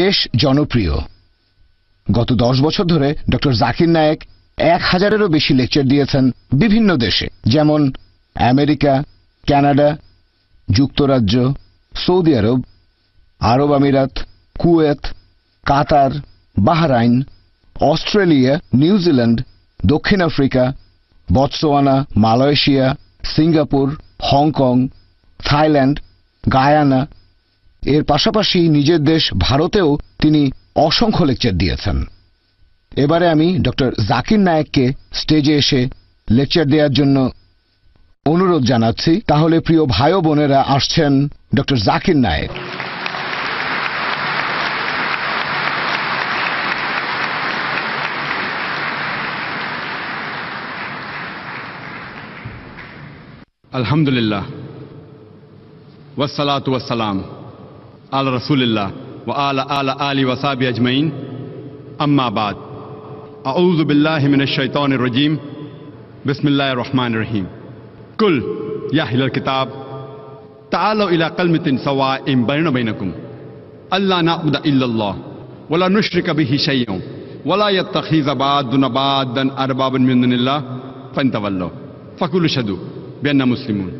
বেশ জনপ্রিয় গত দশ বছর ধরে ড জাকির নায়েক এক হাজারেরও বেশি লেকচার দিয়েছেন বিভিন্ন দেশে যেমন আমেরিকা কানাডা যুক্তরাজ্য সৌদি আরব আরব আমিরাত Kuwait Qatar Bahrain Australia New Zealand দক্ষিণ Africa Botswana Malaysia Singapore Hong Kong Thailand Guyana এর পাশাপাশি নিজের দেশ ভারতেও তিনি অসংখ্য লেকচার দিয়েছেন এবারে আমি ডক্টর জাকির নায়েককে স্টেজে এসে লেকচার দেওয়ার জন্য অনুরোধ জানাচ্ছি তাহলে প্রিয় ভাই বোনেরা আসছেন ডক্টর জাকির নায়েক আলহামদুলিল্লাহ ওয়াসালাত ওয়াসালাম على رسول الله وعلى آل آل وصحبه أجمعين أما بعد أعوذ بالله من الشيطان الرجيم بسم الله الرحمن الرحيم قل يا أهل الكتاب تعالوا إلى قلمة سواء بيننا بينكم ألا نعبد إلا الله ولا نشرك به شيئا ولا يتخذ بعضنا بعضا أربابا من دون الله فانتولوا فكل شهدوا بأننا مسلمون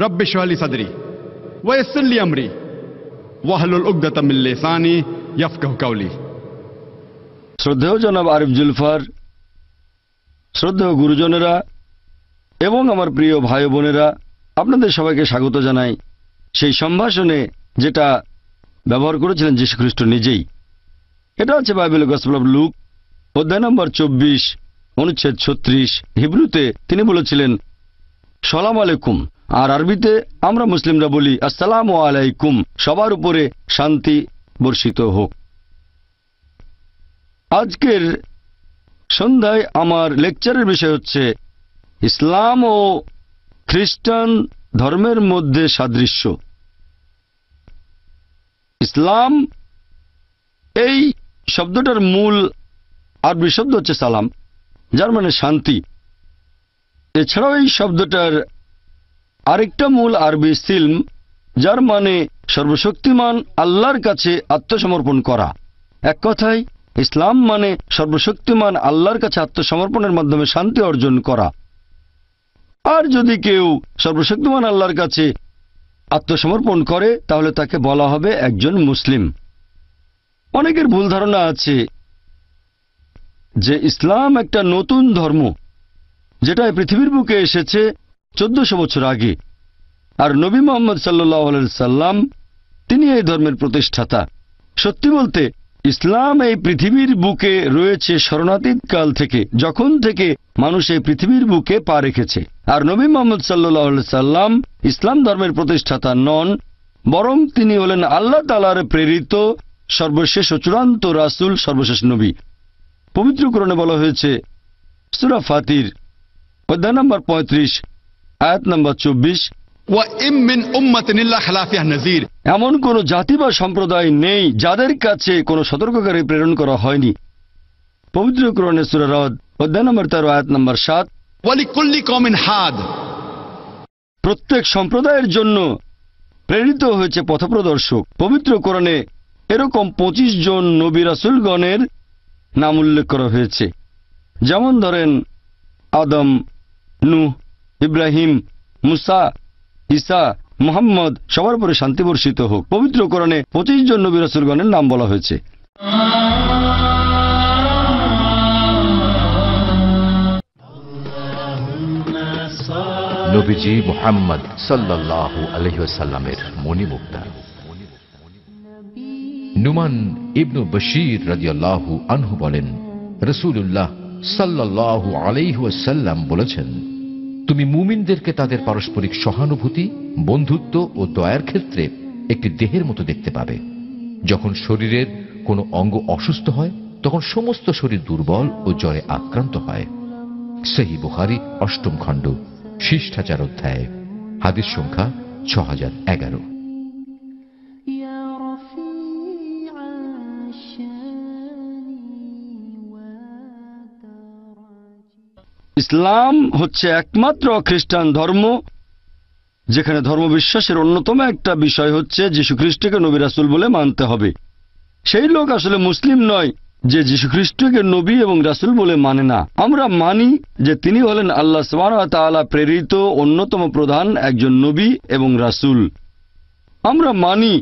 رب اشرح لي صدري ويسر لي أمري কাউলি শ্রদ্ধেয় জনাব আরিফ জুলফার শ্রদ্ধেয় গুরুজনেরা এবং আমার প্রিয় ভাই বোনেরা আপনাদের সবাইকে স্বাগত জানাই সেই সম্ভাষণে যেটা ব্যবহার করেছিলেন খ্রিস্ট নিজেই এটা হচ্ছে বাইবেল গসপল অফ লুক অধ্যায় নম্বর চব্বিশ অনুচ্ছেদ ছত্রিশ হিব্রুতে তিনি বলেছিলেন সলাম আলাইকুম আর আরবিতে আমরা মুসলিমরা বলি আসসালাম আলাইকুম সবার উপরে শান্তি বর্ষিত হোক আজকের সন্ধ্যায় আমার লেকচারের বিষয় হচ্ছে ইসলাম ও খ্রিস্টান ধর্মের মধ্যে সাদৃশ্য ইসলাম এই শব্দটার মূল আরবি শব্দ হচ্ছে সালাম যার মানে শান্তি এছাড়াও এই শব্দটার আরেকটা মূল আরবি সিল্ম যার মানে সর্বশক্তিমান আল্লাহর কাছে আত্মসমর্পণ করা এক কথায় ইসলাম মানে সর্বশক্তিমান আল্লাহর কাছে আত্মসমর্পণের মাধ্যমে শান্তি অর্জন করা আর যদি কেউ সর্বশক্তিমান আল্লাহর কাছে আত্মসমর্পণ করে তাহলে তাকে বলা হবে একজন মুসলিম অনেকের ভুল ধারণা আছে যে ইসলাম একটা নতুন ধর্ম যেটা পৃথিবীর বুকে এসেছে চোদ্দশো বছর আগে আর নবী মোহাম্মদ সাল্লাহ সাল্লাম তিনি এই ধর্মের প্রতিষ্ঠাতা সত্যি বলতে ইসলাম এই পৃথিবীর বুকে রয়েছে শরণাতীত কাল থেকে যখন থেকে মানুষ এই পৃথিবীর বুকে পা রেখেছে আর নবী মোহাম্মদ সাল্লাহ সাল্লাম ইসলাম ধর্মের প্রতিষ্ঠাতা নন বরং তিনি হলেন আল্লাহ তালার প্রেরিত সর্বশেষ ও চূড়ান্ত রাসুল সর্বশেষ নবী পবিত্রকরণে বলা হয়েছে সুরা ফাতির অধ্যায় নম্বর পঁয়ত্রিশ আয়াত নম্বর চব্বিশ এমন কোন জাতি বা সম্প্রদায় নেই যাদের কাছে কোন সতর্ককারী প্রেরণ করা হয়নি পবিত্র কোরআনে সুরারদ অধ্যায় নম্বর তেরো আয়াত নম্বর সাত হাদ প্রত্যেক সম্প্রদায়ের জন্য প্রেরিত হয়েছে পথপ্রদর্শক পবিত্র কোরণে এরকম ২৫ জন নবী রাসুলগণের নাম উল্লেখ করা হয়েছে যেমন ধরেন আদম নুহ ইব্রাহিম মুসা ইসা মোহাম্মদ সবার পরে শান্তি বর্ষিত হোক পবিত্র করণে পঁচিশ জন নবী রসুলগণের নাম বলা হয়েছে নুমান ইবনু বশির রাজিয়াল্লাহু আনহু বলেন রসুল্লাহ সাল্লাহ বলেছেন তুমি মুমিনদেরকে তাদের পারস্পরিক সহানুভূতি বন্ধুত্ব ও দয়ার ক্ষেত্রে একটি দেহের মতো দেখতে পাবে যখন শরীরের কোনো অঙ্গ অসুস্থ হয় তখন সমস্ত শরীর দুর্বল ও জ্বরে আক্রান্ত হয় সেই বুহারি অষ্টম খণ্ড শিষ্টাচার অধ্যায় হাদির সংখ্যা ছ হাজার এগারো ইসলাম হচ্ছে একমাত্র খ্রিস্টান ধর্ম যেখানে ধর্মবিশ্বাসের অন্যতম একটা বিষয় হচ্ছে যীশুখ্রিস্টকে নবী রাসুল বলে মানতে হবে সেই লোক আসলে মুসলিম নয় যে যীশুখ্রিস্টকে নবী এবং রাসুল বলে মানে না আমরা মানি যে তিনি হলেন আল্লাহ সামারা প্রেরিত অন্যতম প্রধান একজন নবী এবং রাসুল আমরা মানি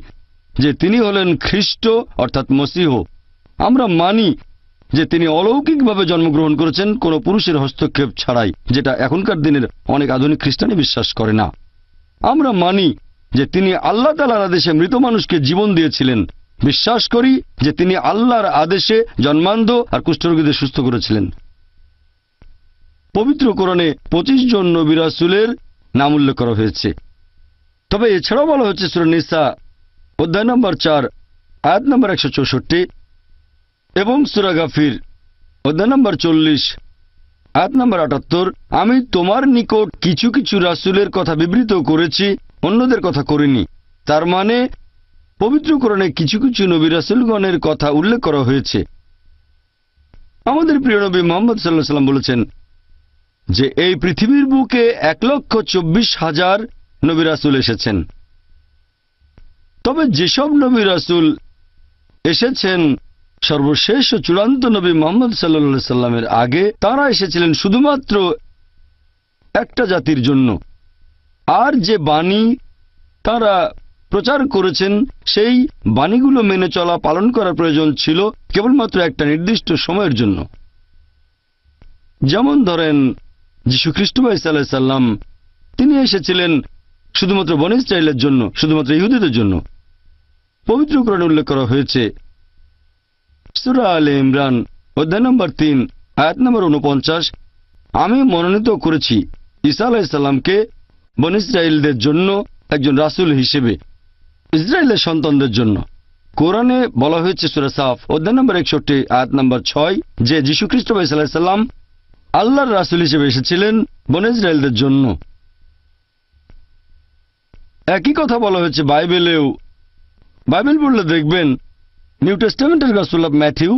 যে তিনি হলেন খ্রিস্ট অর্থাৎ মসিহ আমরা মানি যে তিনি অলৌকিকভাবে জন্মগ্রহণ করেছেন কোনো পুরুষের হস্তক্ষেপ ছাড়াই যেটা এখনকার দিনের অনেক আধুনিক খ্রিস্টানে বিশ্বাস করে না আমরা মানি যে তিনি আল্লাহ তালার আদেশে মৃত মানুষকে জীবন দিয়েছিলেন বিশ্বাস করি যে তিনি আল্লাহর আদেশে জন্মান্ধ আর কুষ্ঠরোগীদের সুস্থ করেছিলেন পবিত্র কোরণে পঁচিশ জন নবিরাসুলের নাম উল্লেখ করা হয়েছে তবে এছাড়াও বলা হচ্ছে সুরনিসা অধ্যায় নম্বর চার আয়াত নম্বর একশো চৌষট্টি এবং সুরা গাফির অধ্যায় নম্বর চল্লিশ আট নম্বর আটাত্তর আমি তোমার নিকট কিছু কিছু রাসুলের কথা বিবৃত করেছি অন্যদের কথা করিনি তার মানে পবিত্রকরণে কিছু কিছু নবী রাসুলগণের কথা উল্লেখ করা হয়েছে আমাদের প্রিয় নবী মোহাম্মদ সাল্লাহ সাল্লাম বলেছেন যে এই পৃথিবীর বুকে এক লক্ষ চব্বিশ হাজার নবী রাসুল এসেছেন তবে যেসব নবী রাসুল এসেছেন সর্বশেষ ও চূড়ান্ত নবী মোহাম্মদ সাল্লা সাল্লামের আগে তারা এসেছিলেন শুধুমাত্র একটা জাতির জন্য আর যে বাণী তারা প্রচার করেছেন সেই বাণীগুলো মেনে চলা পালন করার প্রয়োজন ছিল কেবলমাত্র একটা নির্দিষ্ট সময়ের জন্য যেমন ধরেন যীশু খ্রিস্টভাই সাল্লাহ সাল্লাম তিনি এসেছিলেন শুধুমাত্র বন চাইলের জন্য শুধুমাত্র ইহুদিদের জন্য পবিত্র উল্লেখ করা হয়েছে ইমরান অধ্যায় নম্বর তিন আয়াত নম্বর উনপঞ্চাশ আমি মনোনীত করেছি ঈসা আলাইসাল্লামকে বন ইসরায়েলদের জন্য একজন রাসুল হিসেবে ইসরায়েলের সন্তানদের জন্য কোরআনে বলা হয়েছে সুরাসাফ অধ্যায় নম্বর একষট্টি আয়াত নম্বর ছয় যে যীশু খ্রিস্ট যীশুখ্রিস্ট সাল্লাম আল্লাহর রাসুল হিসেবে এসেছিলেন বন ইসরায়েলদের জন্য একই কথা বলা হয়েছে বাইবেলেও বাইবেল বললে দেখবেন নিউ টেস্টামেন্টের গাছুল্লাভ ম্যাথিউ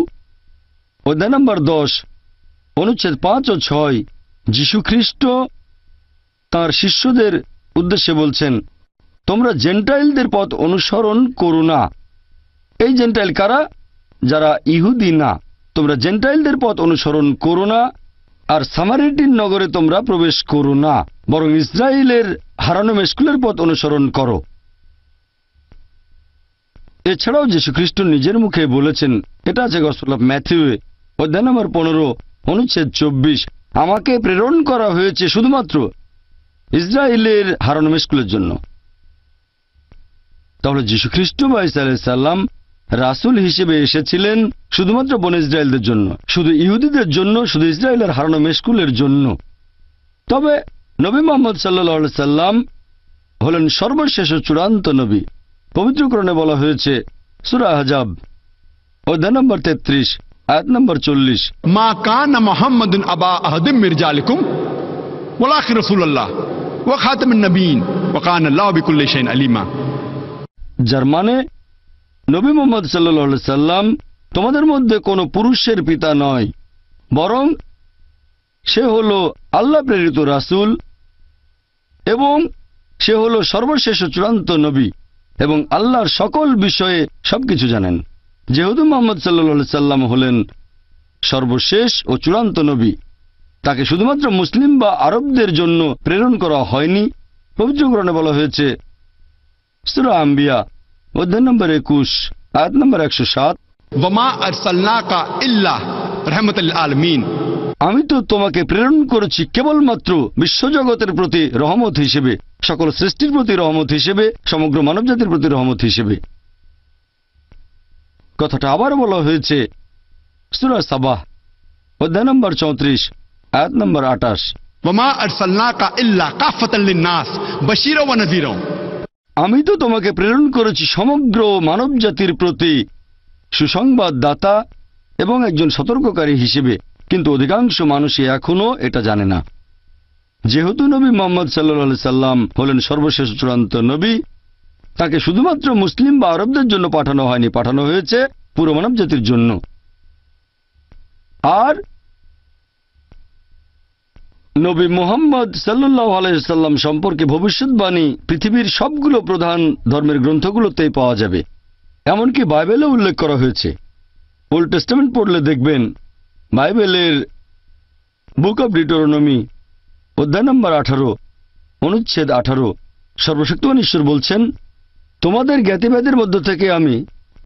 অধ্যায় নম্বর দশ অনুচ্ছেদ পাঁচ ও ছয় যীশুখ্রিস্ট তার শিষ্যদের উদ্দেশ্যে বলছেন তোমরা জেন্টাইলদের পথ অনুসরণ করো না এই জেন্টাইল কারা যারা ইহুদি না তোমরা জেন্টাইলদের পথ অনুসরণ করো না আর সামারিটির নগরে তোমরা প্রবেশ করো না বরং ইসরায়েলের হারানো মেস্কুলের পথ অনুসরণ করো এছাড়াও যীশুখ্রিস্ট নিজের মুখে বলেছেন এটা আছে গসল অফ ম্যাথিউ অধ্যায় নম্বর পনেরো অনুচ্ছেদ চব্বিশ আমাকে প্রেরণ করা হয়েছে শুধুমাত্র ইসরায়েলের হারানো স্কুলের জন্য তাহলে খ্রিস্ট বা ইসাল্লাম রাসুল হিসেবে এসেছিলেন শুধুমাত্র বন ইসরায়েলদের জন্য শুধু ইহুদিদের জন্য শুধু ইসরায়েলের হারানো মেসকুলের জন্য তবে নবী মোহাম্মদ সাল্লা সাল্লাম হলেন সর্বশেষ চূড়ান্ত নবী পবিত্রকরণে বলা হয়েছে সুরা আহজাব অধ্যায় নম্বর তেত্রিশ আয়াত নম্বর চল্লিশ মা কান মোহাম্মদ আবা আহদিম মির্জা আলিকুম ওলাখ রসুল্লাহ ও খাতম নবীন ও কান আল্লাহ বিকুল্লি আলিমা যার মানে নবী মোহাম্মদ সাল্লাহ সাল্লাম তোমাদের মধ্যে কোনো পুরুষের পিতা নয় বরং সে হল আল্লাহ প্রেরিত রাসুল এবং সে হল সর্বশেষ চূড়ান্ত নবী এবং আল্লাহর সকল বিষয়ে সবকিছু জানেন যেহেতু মোহাম্মদ সাল্লা সাল্লাম হলেন সর্বশেষ ও চূড়ান্ত নবী তাকে শুধুমাত্র মুসলিম বা আরবদের জন্য প্রেরণ করা হয়নি পবিত্রকরণে বলা হয়েছে সুরা আম্বিয়া অধ্যায় নম্বর একুশ আয়াত নম্বর একশো সাত ওমা আলমিন আমি তো তোমাকে প্রেরণ করেছি কেবলমাত্র বিশ্বজগতের প্রতি রহমত হিসেবে সকল সৃষ্টির প্রতি রহমত হিসেবে সমগ্র মানবজাতির প্রতি রহমত হিসেবে কথাটা আবার বলা হয়েছে সুরা সাবাহ অধ্যায় নম্বর চৌত্রিশ আয়াত নম্বর আটাশ আমি তো তোমাকে প্রেরণ করেছি সমগ্র মানব জাতির প্রতি সুসংবাদদাতা এবং একজন সতর্ককারী হিসেবে কিন্তু অধিকাংশ মানুষই এখনও এটা জানে না যেহেতু নবী মোহাম্মদ সাল্লা সাল্লাম হলেন সর্বশেষ চূড়ান্ত নবী তাকে শুধুমাত্র মুসলিম বা আরবদের জন্য পাঠানো হয়নি পাঠানো হয়েছে পুরো মানব জাতির জন্য আর নবী মোহাম্মদ সাল্লাহ আলাইসাল্লাম সম্পর্কে ভবিষ্যৎবাণী পৃথিবীর সবগুলো প্রধান ধর্মের গ্রন্থগুলোতেই পাওয়া যাবে এমনকি বাইবেলে উল্লেখ করা হয়েছে ওল্ড টেস্টমেন্ট পড়লে দেখবেন বাইবেলের বুক অব ডিটোরোনমি অধ্যায় নম্বর আঠারো অনুচ্ছেদ আঠারো সর্বশক্তিমান ঈশ্বর বলছেন তোমাদের জ্ঞাতিবাদের মধ্য থেকে আমি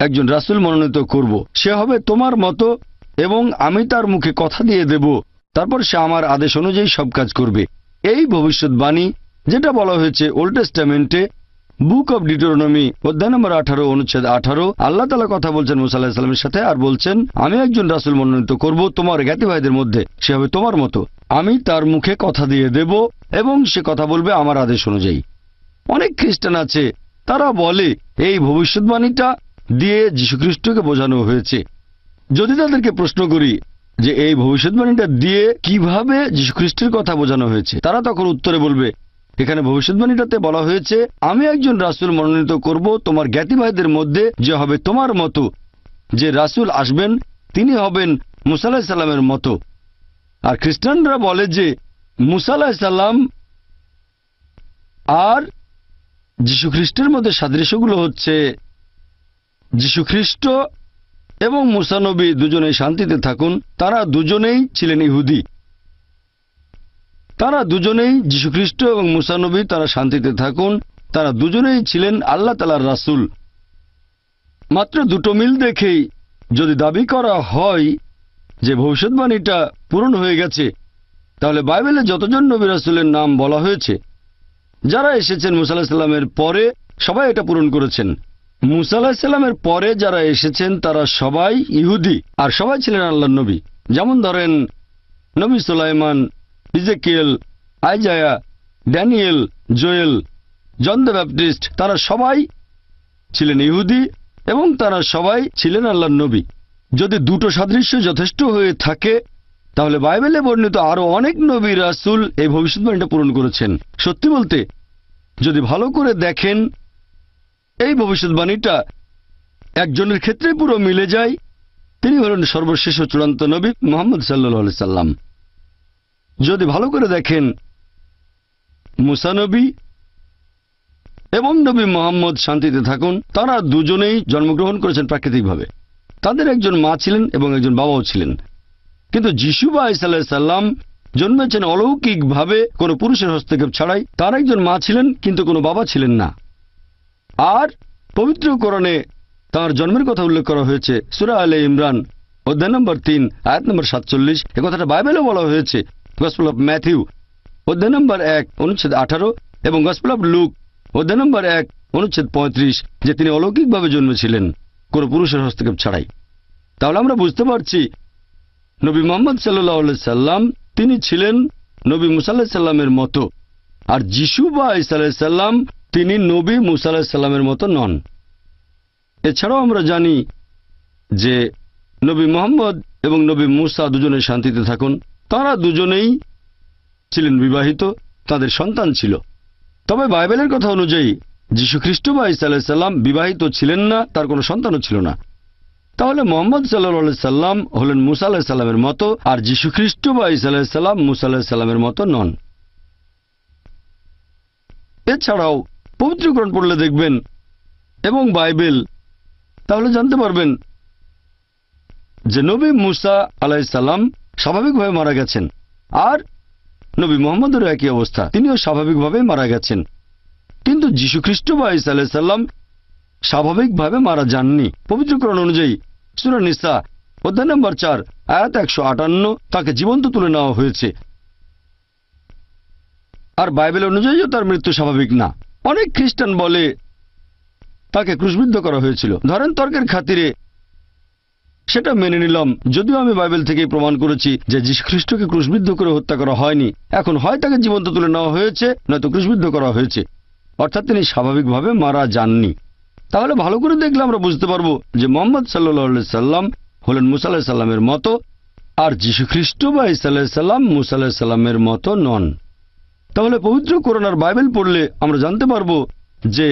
একজন রাসুল মনোনীত করব। সে হবে তোমার মতো এবং আমি তার মুখে কথা দিয়ে দেব তারপর সে আমার আদেশ অনুযায়ী সব কাজ করবে এই ভবিষ্যৎবাণী যেটা বলা হয়েছে ওল্ড টেস্টামেন্টে বুক অব ডিটোরনমি অধ্যায় নম্বর আঠারো অনুচ্ছেদ আঠারো আল্লাহ তালা কথা বলছেন মুসা আলাহিসাল্লামের সাথে আর বলছেন আমি একজন রাসুল মনোনীত করব তোমার জ্ঞাতি ভাইদের মধ্যে সে হবে তোমার মতো আমি তার মুখে কথা দিয়ে দেব এবং সে কথা বলবে আমার আদেশ অনুযায়ী অনেক খ্রিস্টান আছে তারা বলে এই ভবিষ্যৎবাণীটা দিয়ে যীশুখ্রিস্টকে বোঝানো হয়েছে যদি তাদেরকে প্রশ্ন করি যে এই ভবিষ্যৎবাণীটা দিয়ে কিভাবে যীশুখ্রিস্টের কথা বোঝানো হয়েছে তারা তখন উত্তরে বলবে এখানে ভবিষ্যৎবাণীটাতে বলা হয়েছে আমি একজন রাসুল মনোনীত করব তোমার জ্ঞাতিভাইদের মধ্যে যে হবে তোমার মতো যে রাসুল আসবেন তিনি হবেন মুসালাহ সাল্লামের মতো আর খ্রিস্টানরা বলে যে মুসালাহ সাল্লাম আর খ্রিস্টের মধ্যে সাদৃশ্যগুলো হচ্ছে খ্রিস্ট এবং মুসানবী দুজনেই শান্তিতে থাকুন তারা দুজনেই ছিলেন ইহুদি তারা দুজনেই যীশুখ্রিস্ট এবং মুসানবী তারা শান্তিতে থাকুন তারা দুজনেই ছিলেন আল্লাহ তালার রাসুল মাত্র দুটো মিল দেখেই যদি দাবি করা হয় যে ভবিষ্যৎবাণীটা পূরণ হয়ে গেছে তাহলে বাইবেলে যতজন নবী রাসুলের নাম বলা হয়েছে যারা এসেছেন মুসাল্লাহ সাল্লামের পরে সবাই এটা পূরণ করেছেন মুসাল্লাহ সাল্লামের পরে যারা এসেছেন তারা সবাই ইহুদি আর সবাই ছিলেন আল্লাহ নবী যেমন ধরেন নবী সুলাইমান Ezekiel Isaiah Daniel Joel John the Baptist তারা সবাই ছিলেন ইহুদি এবং তারা সবাই ছিলেন আল্লাহ নবী যদি দুটো সাদৃশ্য যথেষ্ট হয়ে থাকে তাহলে বাইবেলে বর্ণিত আরও অনেক নবী রাসুল এই ভবিষ্যৎবাণীটা পূরণ করেছেন সত্যি বলতে যদি ভালো করে দেখেন এই ভবিষ্যৎবাণীটা একজনের ক্ষেত্রে পুরো মিলে যায় তিনি হলেন সর্বশেষ চূড়ান্ত নবী মোহাম্মদ সাল্লু সাল্লাম যদি ভালো করে দেখেন মুসানবী এবং নবী মোহাম্মদ শান্তিতে থাকুন তারা দুজনেই জন্মগ্রহণ করেছেন প্রাকৃতিকভাবে তাদের একজন মা ছিলেন এবং একজন বাবাও ছিলেন কিন্তু যিশুবা ইসাল্লাহ সাল্লাম জন্মেছেন অলৌকিকভাবে কোনো পুরুষের হস্তক্ষেপ ছাড়াই তার একজন মা ছিলেন কিন্তু কোনো বাবা ছিলেন না আর পবিত্রকরণে তার জন্মের কথা উল্লেখ করা হয়েছে সুরা আলে ইমরান অধ্যায় নম্বর তিন আয়াত নম্বর সাতচল্লিশ এ কথাটা বাইবেলও বলা হয়েছে গসপল অফ ম্যাথিউ অধ্যায় নম্বর এক অনুচ্ছেদ আঠারো এবং গসপল অফ লুক অধ্যায় নম্বর এক অনুচ্ছেদ পঁয়ত্রিশ যে তিনি অলৌকিকভাবে জন্মেছিলেন কোনো পুরুষের হস্তক্ষেপ ছাড়াই তাহলে আমরা বুঝতে পারছি নবী মোহাম্মদ সাল্লাহ সাল্লাম তিনি ছিলেন নবী মুসাল্লাহ সাল্লামের মতো আর যিশু বা ইসাল্লাহ সাল্লাম তিনি নবী মুসাল্লাহ সাল্লামের মতো নন এছাড়াও আমরা জানি যে নবী মোহাম্মদ এবং নবী মুসা দুজনে শান্তিতে থাকুন তারা দুজনেই ছিলেন বিবাহিত তাদের সন্তান ছিল তবে বাইবেলের কথা অনুযায়ী যীশুখ্রিস্ট বা ইসা বিবাহিত ছিলেন না তার কোনো সন্তানও ছিল না তাহলে মোহাম্মদ সাল্লা সাল্লাম হলেন মুসা আল্লাহ সাল্লামের মতো আর যীশুখ্রিস্ট বা ইসা সাল্লাম মুসা আল্লাহ সাল্লামের মতো নন এছাড়াও পবিত্রকরণ পড়লে দেখবেন এবং বাইবেল তাহলে জানতে পারবেন যে নবী মুসা আলাইসাল্লাম স্বাভাবিকভাবে মারা গেছেন আর নবী মোহাম্মদেরও একই অবস্থা তিনিও স্বাভাবিকভাবে মারা গেছেন কিন্তু যীশুখ্রিস্ট বা ইসা আলাইসাল্লাম স্বাভাবিকভাবে মারা যাননি পবিত্রকরণ অনুযায়ী সুরা নিসা অধ্যায় নম্বর চার আয়াত একশো আটান্ন তাকে জীবন্ত তুলে নেওয়া হয়েছে আর বাইবেল অনুযায়ীও তার মৃত্যু স্বাভাবিক না অনেক খ্রিস্টান বলে তাকে ক্রুশবিদ্ধ করা হয়েছিল ধরেন তর্কের খাতিরে সেটা মেনে নিলাম যদিও আমি বাইবেল থেকেই প্রমাণ করেছি যে যীশু খ্রিস্টকে ক্রুশবিদ্ধ করে হত্যা করা হয়নি এখন হয় তাকে জীবন্ত তুলে নেওয়া হয়েছে নয়তো ক্রুশবিদ্ধ করা হয়েছে অর্থাৎ তিনি স্বাভাবিকভাবে মারা যাননি তাহলে ভালো করে দেখলে আমরা বুঝতে পারবো যে মোহাম্মদ সাল্লাহ সাল্লাম হলেন মুসাল্লাহ সাল্লামের মতো আর খ্রিস্ট বা ইসাল্লাহ সাল্লাম মুসাল্লাহ সাল্লামের মতো নন তাহলে পবিত্র করোনার বাইবেল পড়লে আমরা জানতে পারবো যে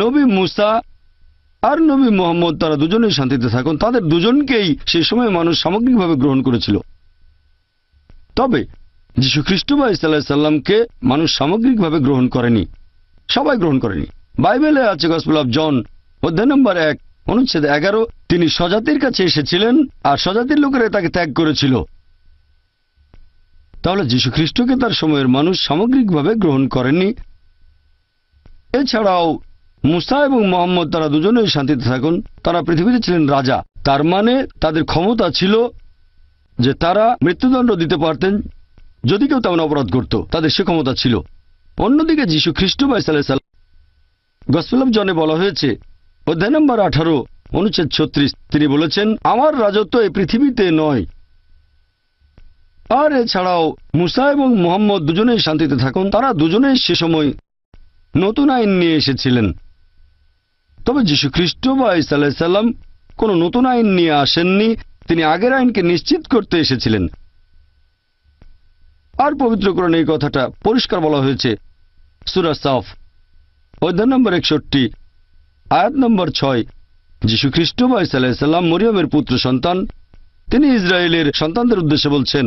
নবী মুসা আর নবী মোহাম্মদ তারা দুজনেই শান্তিতে থাকুন তাদের দুজনকেই সে সময় মানুষ সামগ্রিকভাবে গ্রহণ করেছিল তবে যীশু খ্রিস্ট বা ইসাল্লামকে মানুষ সামগ্রিকভাবে গ্রহণ করেনি সবাই গ্রহণ করেনি বাইবেলে আছে গসপেল অফ জন অধ্যায় নম্বর এক অনুচ্ছেদ এগারো তিনি স্বজাতির কাছে এসেছিলেন আর স্বজাতির লোকেরা তাকে ত্যাগ করেছিল তাহলে খ্রিস্টকে তার সময়ের মানুষ সামগ্রিকভাবে গ্রহণ করেনি এছাড়াও মুসা এবং মোহাম্মদ তারা দুজনেই শান্তিতে থাকুন তারা পৃথিবীতে ছিলেন রাজা তার মানে তাদের ক্ষমতা ছিল যে তারা মৃত্যুদণ্ড দিতে পারতেন যদি কেউ তেমন অপরাধ করত তাদের সে ক্ষমতা ছিল অন্যদিকে যিশু খ্রিস্ট বা সাল্লাহ গসফিলাম জনে বলা হয়েছে অধ্যায় নম্বর আঠারো অনুচ্ছেদ ছত্রিশ তিনি বলেছেন আমার রাজত্ব এই পৃথিবীতে নয় আর এছাড়াও মুসা এবং মোহাম্মদ দুজনেই শান্তিতে থাকুন তারা দুজনেই সে সময় নতুন আইন নিয়ে এসেছিলেন তবে খ্রিস্ট বা ইসাল্লাম কোন নতুন আইন নিয়ে আসেননি তিনি আগের আইনকে নিশ্চিত করতে এসেছিলেন আর পবিত্রকরণে এই কথাটা পরিষ্কার বলা হয়েছে সুরা সাফ অধ্যায় নম্বর একষট্টি আয়াত নম্বর ছয় খ্রিস্ট বা ইসাল্লাম মরিয়মের পুত্র সন্তান তিনি ইসরায়েলের সন্তানদের উদ্দেশ্যে বলছেন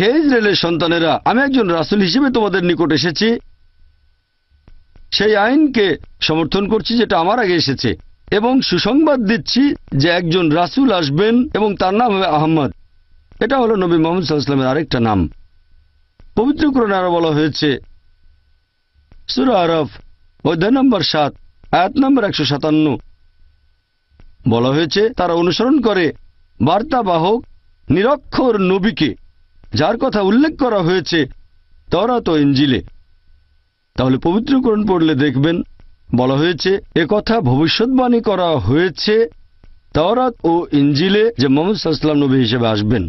হে ইসরায়েলের সন্তানেরা আমি একজন রাসুল হিসেবে তোমাদের নিকট এসেছি সেই আইনকে সমর্থন করছি যেটা আমার আগে এসেছে এবং সুসংবাদ দিচ্ছি যে একজন রাসুল আসবেন এবং তার নাম হবে আহম্মদ এটা হলো নবী মোহাম্মদ সাল্লামের আরেকটা নাম পবিত্র কোরআন আরো বলা হয়েছে সুরা আরফ অধ্যায় নম্বর সাত আয়াত নম্বর একশো সাতান্ন বলা হয়েছে তারা অনুসরণ করে বার্তাবাহক নিরক্ষর নবীকে যার কথা উল্লেখ করা হয়েছে তরা তো ইঞ্জিলে তাহলে পবিত্রকরণ পড়লে দেখবেন বলা হয়েছে কথা ভবিষ্যৎবাণী করা হয়েছে তাওরাত ও ইঞ্জিলে যে মোহাম্মদ সাল্লাম নবী হিসেবে আসবেন